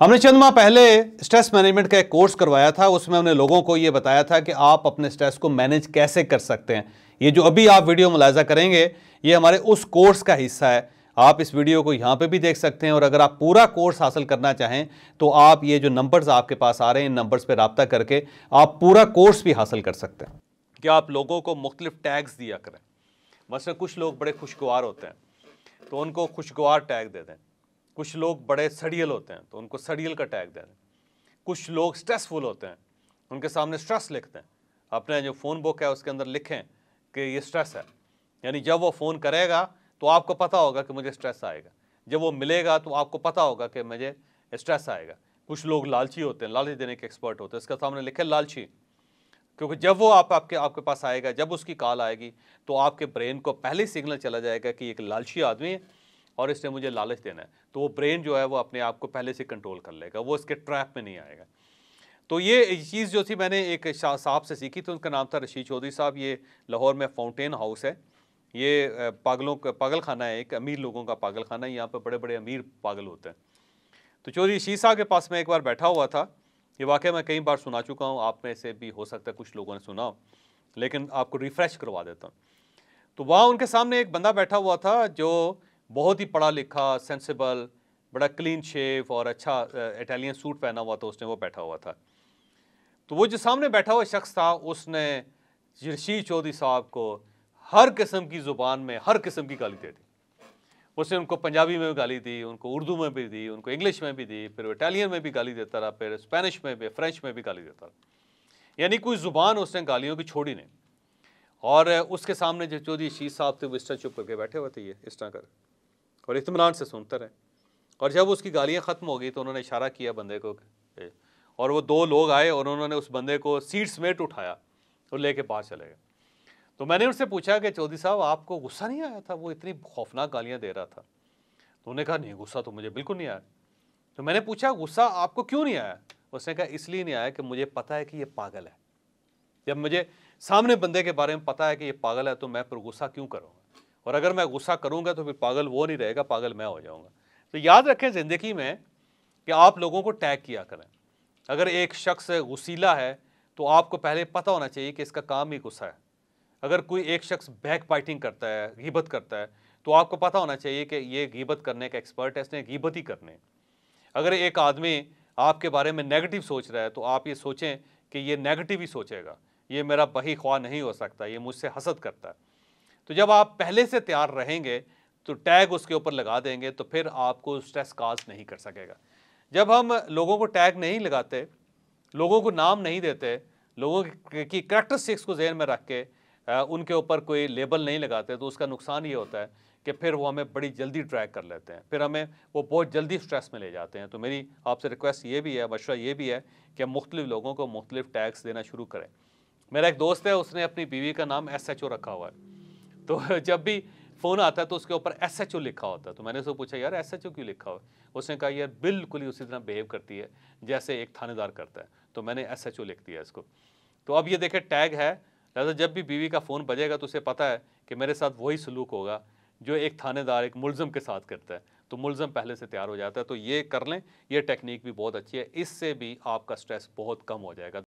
हमने चंद माह पहले स्ट्रेस मैनेजमेंट का एक कोर्स करवाया था उसमें हमने लोगों को ये बताया था कि आप अपने स्ट्रेस को मैनेज कैसे कर सकते हैं ये जो अभी आप वीडियो मुलायजा करेंगे ये हमारे उस कोर्स का हिस्सा है आप इस वीडियो को यहाँ पे भी देख सकते हैं और अगर आप पूरा कोर्स हासिल करना चाहें तो आप ये जो नंबर्स आपके पास आ रहे हैं इन नंबर्स पर रबता करके आप पूरा कोर्स भी हासिल कर सकते हैं कि आप लोगों को मुख्तलिफ टैग्स दिया करें मसल कुछ लोग बड़े खुशगवार होते हैं तो उनको खुशगवार टैग दे दें कुछ लोग बड़े सड़ियल होते हैं तो उनको सड़ियल का टैग दे दें कुछ लोग स्ट्रेसफुल होते हैं उनके सामने स्ट्रेस लिखते हैं अपने जो फ़ोन बुक है उसके अंदर लिखें कि ये स्ट्रेस है यानी जब वो फ़ोन करेगा तो आपको पता होगा कि मुझे स्ट्रेस आएगा जब वो मिलेगा तो आपको पता होगा कि मुझे स्ट्रेस आएगा कुछ लोग लालची होते हैं लालच देने के एक्सपर्ट होते हैं इसके सामने लिखे लालची क्योंकि जब वो आप आपके आपके पास आएगा जब उसकी कॉल आएगी तो आपके ब्रेन को पहले सिग्नल चला जाएगा कि एक लालची आदमी है और इसने मुझे लालच देना है तो वो ब्रेन जो है वो अपने आप को पहले से कंट्रोल कर लेगा वो इसके ट्रैप में नहीं आएगा तो ये चीज़ जो थी मैंने एक साहब से सीखी थी उनका नाम था रशीद चौधरी साहब ये लाहौर में फाउंटेन हाउस है ये पागलों का पागल खाना है एक अमीर लोगों का पागल खाना है यहाँ पर बड़े बड़े अमीर पागल होते हैं तो चौधरी रशीद साहब के पास मैं एक बार बैठा हुआ था ये वाक़ मैं कई बार सुना चुका हूँ आप में से भी हो सकता है कुछ लोगों ने सुना लेकिन आपको रिफ़्रेश करवा देता हूँ तो वहाँ उनके सामने एक बंदा बैठा हुआ था जो बहुत ही पढ़ा लिखा सेंसिबल बड़ा क्लीन शेफ और अच्छा इटालियन सूट पहना हुआ था उसने वो बैठा हुआ था तो वो जो सामने बैठा हुआ शख्स था उसने जरशी चौधरी साहब को हर किस्म की ज़ुबान में हर किस्म की गाली दे दी उसने उनको पंजाबी में भी गाली दी उनको उर्दू में भी दी उनको इंग्लिश में भी दी फिर इटालियन में भी गाली देता रहा फिर स्पेनिश में भी फ्रेंच में भी गाली देता रहा यानी कोई ज़ुबान उसने गालियों की छोड़ी नहीं और उसके सामने जो चौधरी शीश साहब थे वो इस तरह चुप करके बैठे हुए थे ये इस तरह कर और इतमान से सुनते रहे और जब उसकी गालियाँ ख़त्म हो गई तो उन्होंने इशारा किया बंदे को और वो दो लोग आए और उन्होंने उस बंदे को सीट समेट उठाया और लेके बाहर चले गए तो मैंने उनसे पूछा कि चौधरी साहब आपको गुस्सा नहीं आया था वो इतनी खौफनाक गालियाँ दे रहा था तो उन्होंने कहा नहीं गुस्सा तो मुझे बिल्कुल नहीं आया तो मैंने पूछा गुस्सा आपको क्यों नहीं आया उसने कहा इसलिए नहीं आया कि मुझे पता है कि ये पागल है जब मुझे सामने बंदे के बारे में पता है कि ये पागल है तो मैं पर गुस्सा क्यों करूँगा और अगर मैं गुस्सा करूँगा तो फिर पागल वो नहीं रहेगा पागल मैं हो जाऊँगा तो याद रखें ज़िंदगी में कि आप लोगों को टैग किया करें अगर एक शख्स गुसीला है तो आपको पहले पता होना चाहिए कि इसका काम ही गुस्सा है अगर कोई एक शख्स बैक बाइटिंग करता है गिबत करता है तो आपको पता होना चाहिए कि ये गिबत करने का एक्सपर्ट है इसने गिबत ही करने अगर एक आदमी आपके बारे में नेगेटिव सोच रहा है तो आप ये सोचें कि ये नेगेटिव ही सोचेगा ये मेरा बही ख्वाह नहीं हो सकता ये मुझसे हसद करता है तो जब आप पहले से तैयार रहेंगे तो टैग उसके ऊपर लगा देंगे तो फिर आपको स्ट्रेस काज नहीं कर सकेगा जब हम लोगों को टैग नहीं लगाते लोगों को नाम नहीं देते लोगों की सिक्स को जहन में रख के उनके ऊपर कोई लेबल नहीं लगाते तो उसका नुकसान ये होता है कि फिर वो हमें बड़ी जल्दी ट्रैक कर लेते हैं फिर हमें वो बहुत जल्दी स्ट्रेस में ले जाते हैं तो मेरी आपसे रिक्वेस्ट ये भी है मशवरा ये भी है कि हम मुख्तलिफ लोगों को मुख्तलिफ टैक्स देना शुरू करें मेरा एक दोस्त है उसने अपनी बीवी का नाम एस एच ओ रखा हुआ है तो जब भी फ़ोन आता है तो उसके ऊपर एस एच ओ लिखा होता है तो मैंने उसको पूछा यार एस एच ओ क्यों लिखा हो उसने कहा यार बिल्कुल ही उसी तरह बिहेव करती है जैसे एक थानेदार करता है तो मैंने एस एच ओ लिख दिया इसको तो अब ये देखे टैग है लिहाजा जब भी बीवी का फ़ोन बजेगा तो उसे पता है कि मेरे साथ वही सलूक होगा जो एक थानेदार एक मुलज़म के साथ करता है तो मुलज़म पहले से तैयार हो जाता है तो ये कर लें यह टेक्निक भी बहुत अच्छी है इससे भी आपका स्ट्रेस बहुत कम हो जाएगा